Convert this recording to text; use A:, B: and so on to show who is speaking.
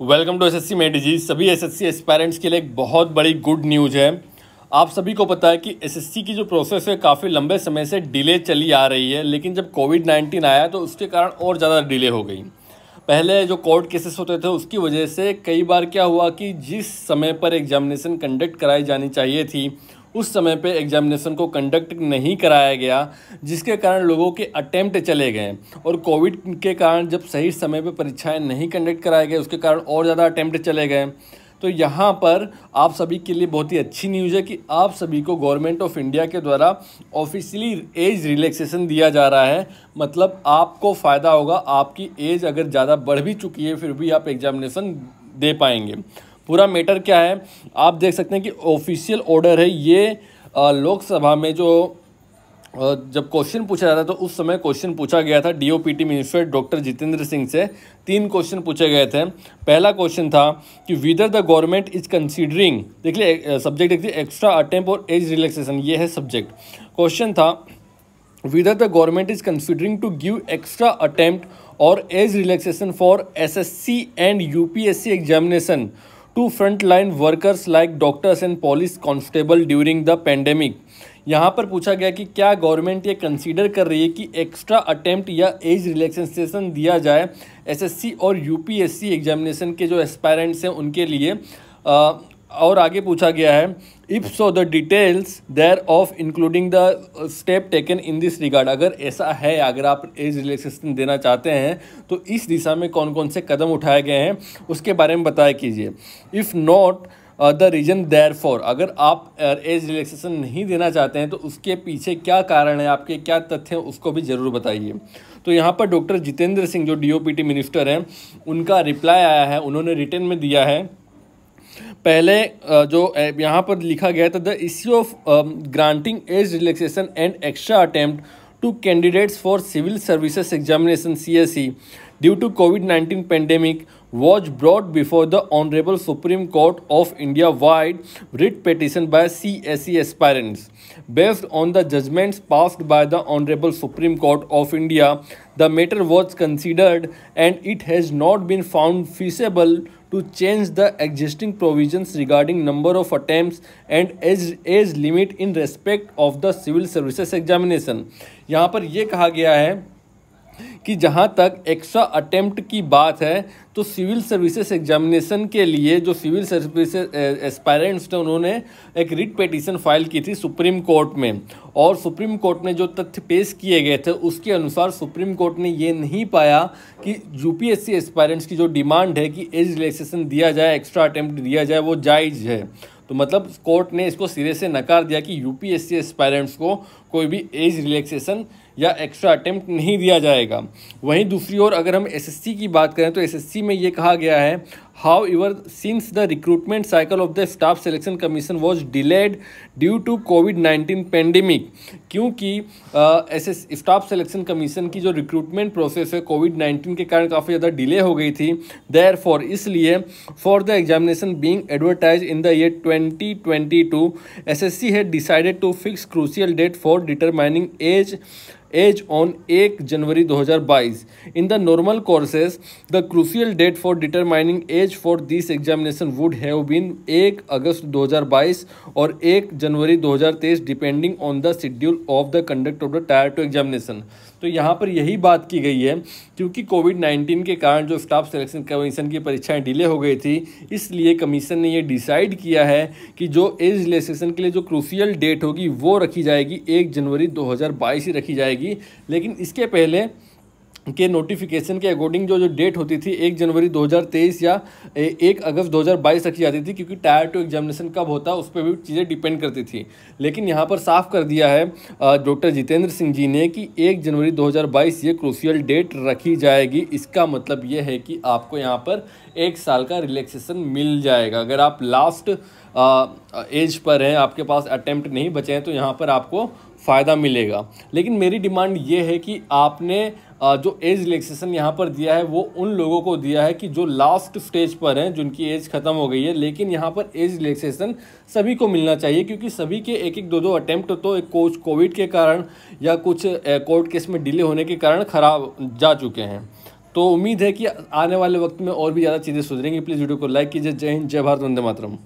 A: welcome to S S C G सभी S S C aspirants के लिए एक बहुत बड़ी गुड न्यूज़ है आप सभी को पता है कि एसएससी की जो प्रोसेस है काफ़ी लंबे समय से डिले चली आ रही है लेकिन जब कोविड नाइन्टीन आया तो उसके कारण और ज़्यादा डिले हो गई पहले जो कोर्ट केसेस होते थे उसकी वजह से कई बार क्या हुआ कि जिस समय पर एग्जामिनेशन कंडक्ट कराई जानी चाहिए थी उस समय पे एग्जामिनेशन को कंडक्ट नहीं कराया गया जिसके कारण लोगों के अटैम्प्ट चले गए और कोविड के कारण जब सही समय पे परीक्षाएं नहीं कंडक्ट कराए गए उसके कारण और ज़्यादा अटैम्प्ट चले गए तो यहाँ पर आप सभी के लिए बहुत ही अच्छी न्यूज़ है कि आप सभी को गवर्नमेंट ऑफ इंडिया के द्वारा ऑफिशियली एज रिलैक्सेशन दिया जा रहा है मतलब आपको फ़ायदा होगा आपकी एज अगर ज़्यादा बढ़ भी चुकी है फिर भी आप एग्जामिनेशन दे पाएंगे पूरा मैटर क्या है आप देख सकते हैं कि ऑफिशियल ऑर्डर है ये लोकसभा में जो जब क्वेश्चन पूछा जाता है तो उस समय क्वेश्चन पूछा गया था DOPT minister doctor Jitendra Singh से तीन क्वेश्चन पूछे गए थे पहला क्वेश्चन था कि whether the government is considering देख सब्जेक्ट देखिए एक्स्ट्रा अटेम्प और एज रिलैक्सेशन ये है सब्जेक्ट क्वेश्चन था whether the government is considering to give extra attempt और age relaxation for S and U examination to front line workers like doctors and police constable during the pandemic यहाँ पर पूछा गया कि क्या गवर्नमेंट ये consider कर रही है कि एक्स्ट्रा अटेम्प्ट या एज रिलैक्सेशन दिया जाए एसएससी और यूपीएससी एग्जामिनेशन के जो एस्पायरेंट्स हैं उनके लिए आ, और आगे पूछा गया है if so the details thereof including the step taken in this regard अगर ऐसा है अगर आप एज रिलैक्सेशन देना चाहते हैं तो इस दिशा में कौन कौन से कदम उठाए गए हैं उसके बारे में बताया कीजिए if not the reason therefor अगर आप एज uh, रिलैक्सेशन नहीं देना चाहते हैं तो उसके पीछे क्या कारण है आपके क्या तथ्य हैं उसको भी ज़रूर बताइए तो यहाँ पर डॉक्टर जितेंद्र सिंह जो टी मिनिस्टर हैं उनका रिप्लाई आया है उन्होंने रिटर्न में दिया है पहले जो यहाँ पर लिखा गया था the issue of granting age relaxation and extra attempt to candidates for civil services examination C S C due to Covid nineteen pandemic was brought before the honourable Supreme Court of India vide writ petition by C S C aspirants based on the judgements passed by the honourable Supreme Court of India the matter was considered and it has not been found feasible to change the existing provisions regarding number of attempts and age age limit in respect of the civil services examination यहाँ पर यह कहा गया है कि जहाँ तक extra attempt की बात है तो सिविल सर्विसेज एग्जामिनेशन के लिए जो सिविल सर्विसेज एस्पायरेंट्स थे उन्होंने एक रिट पिटीशन फाइल की थी सुप्रीम कोर्ट में और सुप्रीम कोर्ट में जो तथ्य पेश किए गए थे उसके अनुसार सुप्रीम कोर्ट ने ये नहीं पाया कि यूपीएससी एस्पायरेंट्स की जो डिमांड है कि एज रिलैक्सेशन दिया जाए एक्स्ट्रा अटैम्प्ट दिया जाए वो जायज़ है तो मतलब कोर्ट ने इसको सिरे से नकार दिया कि यूपीएससी एस्पायरेंट्स को कोई भी एज रिलैक्सेशन या एक्स्ट्रा अटेम्प्ट नहीं दिया जाएगा वहीं दूसरी ओर अगर हम एसएससी की बात करें तो एसएससी में ये कहा गया है however since the recruitment cycle of the Staff selection Commission was delayed due to Covid nineteen pandemic क्योंकि S S staff selection commission की जो रिक्रूटमेंट प्रोसेस है कोविड नाइन्टीन के कारण काफ़ी ज़्यादा डिले हो गई थी देयर फॉर इसलिए for the examination being advertise in the year twenty twenty two S S C has decided to fix crucial date for determining age as on एक जनवरी 2022 in the normal courses the crucial date for determining age for this examination would have been एक अगस्त 2022 और एक जनवरी 2023 depending on the schedule of the conduct of the tier two examination तो यहाँ पर यही बात की गई है क्योंकि कोविड 19 के कारण जो स्टाफ सिलेक्शन कमीशन की परीक्षाएं डिले हो गई थी इसलिए कमीशन ने ये डिसाइड किया है कि जो एज रिलेशन के लिए जो क्रूसियल डेट होगी वो रखी जाएगी एक जनवरी 2022 ही रखी जाएगी जाएगी लेकिन इसके पहले के नोटिफिकेशन के अकॉर्डिंग जो जो डेट होती थी एक जनवरी 2023 या एक अगस्त 2022 रखी जाती थी क्योंकि टायर टू एग्जामिनेशन कब होता उस पर भी चीज़ें डिपेंड करती थी लेकिन यहां पर साफ कर दिया है डॉक्टर जितेंद्र सिंह जी ने कि एक जनवरी 2022 ये क्रूशियल डेट रखी जाएगी इसका मतलब ये है कि आपको यहाँ पर एक साल का रिलैक्सेशन मिल जाएगा अगर आप लास्ट एज पर हैं आपके पास अटैम्प्ट नहीं बचे हैं तो यहाँ पर आपको फ़ायदा मिलेगा लेकिन मेरी डिमांड ये है कि आपने जो एज रिलेक्सेसन यहाँ पर दिया है वो उन लोगों को दिया है कि जो लास्ट स्टेज पर हैं जिनकी एज ख़त्म हो गई है लेकिन यहाँ पर एज रिलेक्सेसन सभी को मिलना चाहिए क्योंकि सभी के एक एक दो दो अटैम्प्ट तो एक कोच कोविड के कारण या कुछ कोर्ट केस में डिले होने के कारण खराब जा चुके हैं तो उम्मीद है कि आने वाले वक्त में और भी ज़्यादा चीज़ें सुधरेंगी प्लीज़ वीडियो को लाइक कीजिए जय हिंद जय भारत वंदे मातरम